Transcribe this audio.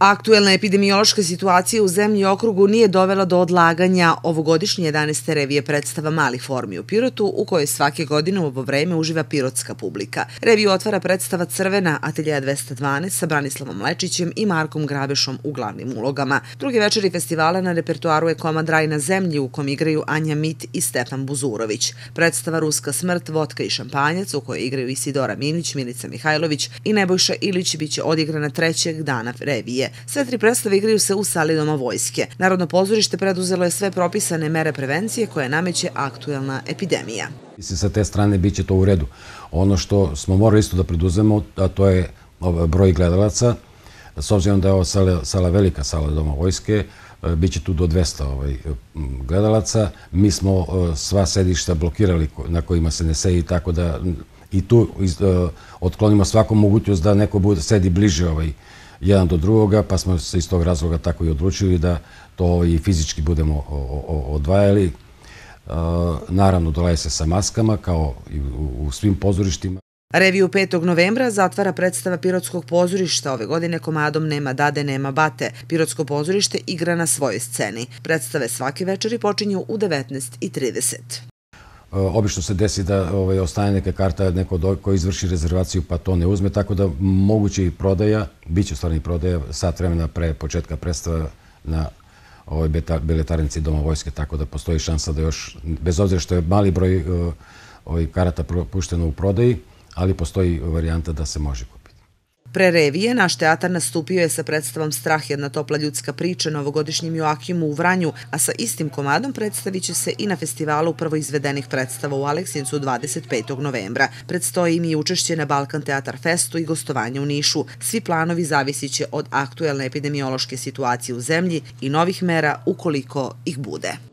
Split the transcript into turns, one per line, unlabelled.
Aktuelna epidemiološka situacija u zemlji okrugu nije dovela do odlaganja ovogodišnje 11. revije predstava Mali formi u Pirotu, u kojoj svake godine u ovo vreme uživa pirotska publika. Reviju otvara predstava Crvena Atelja 212 sa Branislavom Lečićem i Markom Grabešom u glavnim ulogama. Drugi večeri festivala na repertuaru je komad Raj na zemlji u kom igraju Anja Mit i Stefan Buzurović. Predstava Ruska smrt, Votka i Šampanjac u kojoj igraju Isidora Minić, Milica Mihajlović i Nebojša Ilić biće odigrana trećeg dana revije. Sve tri predstave igraju se u sali Doma vojske. Narodno pozorište preduzelo je sve propisane mere prevencije koje nameće aktuelna epidemija.
Mislim, sa te strane bit će to u redu. Ono što smo morali isto da preduzemo, a to je broj gledalaca, s obzirom da je ovo sala velika sala Doma vojske, e, bit će tu do 200 ovaj, gledalaca. Mi smo e, sva sedišta blokirali na kojima se ne seji, tako da i tu e, otklonimo svaku mogućnost da neko sedi bliže ovaj jedan do drugoga, pa smo se iz tog razloga tako i odlučili da to i fizički budemo odvajali. E, naravno, dolaje se sa maskama, kao i u svim pozorištima.
Reviju 5. novembra zatvara predstava Pirotskog pozorišta. Ove godine komadom Nema dade, nema bate. Pirotsko pozorište igra na svojoj sceni. Predstave svake večeri počinju u 19.30.
Eh, obično se desi da ovaj, ostane neka karta neko do, ko izvrši rezervaciju pa to ne uzme, tako da moguće i prodaja, bit će stvarni prodaja sat vremena pre početka predstava na ovoj biletarnici Doma vojske, tako da postoji šansa da još, bez obzira što je mali broj ovaj, karata pušteno u prodaji, ali postoji varijanta da se može kupiti.
Pre revije, naš teatar nastupio je sa predstavom Strah jedna topla ljudska priča novogodišnjim Joakimu u Vranju, a sa istim komadom predstavit će se i na festivalu prvo izvedenih predstava u Aleksincu 25. novembra. Predstoji im i učešće na Balkan Teatar Festu i gostovanje u Nišu. Svi planovi zavisit će od aktuelne epidemiološke situacije u zemlji i novih mera ukoliko ih bude.